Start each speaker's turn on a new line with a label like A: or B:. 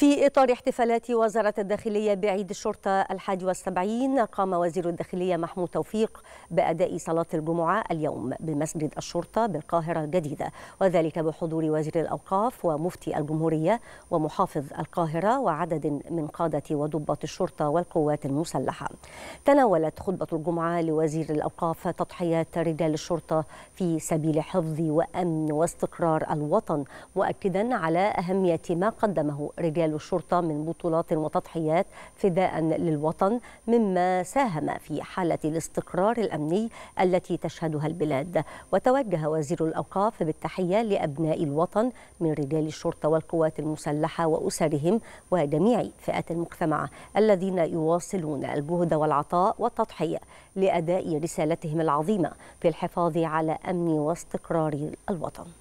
A: في إطار احتفالات وزارة الداخلية بعيد الشرطة الحادي والسبعين قام وزير الداخلية محمود توفيق بأداء صلاة الجمعة اليوم بمسجد الشرطة بالقاهرة الجديدة وذلك بحضور وزير الأوقاف ومفتي الجمهورية ومحافظ القاهرة وعدد من قادة وضباط الشرطة والقوات المسلحة تناولت خطبة الجمعة لوزير الأوقاف تضحيات رجال الشرطة في سبيل حفظ وأمن واستقرار الوطن مؤكدا على أهمية ما قدمه رجال أعمال الشرطة من بطولات وتضحيات فداء للوطن مما ساهم في حالة الاستقرار الأمني التي تشهدها البلاد وتوجه وزير الأوقاف بالتحية لأبناء الوطن من رجال الشرطة والقوات المسلحة وأسرهم وجميع فئات المجتمع الذين يواصلون الجهد والعطاء والتضحية لأداء رسالتهم العظيمة في الحفاظ على أمن واستقرار الوطن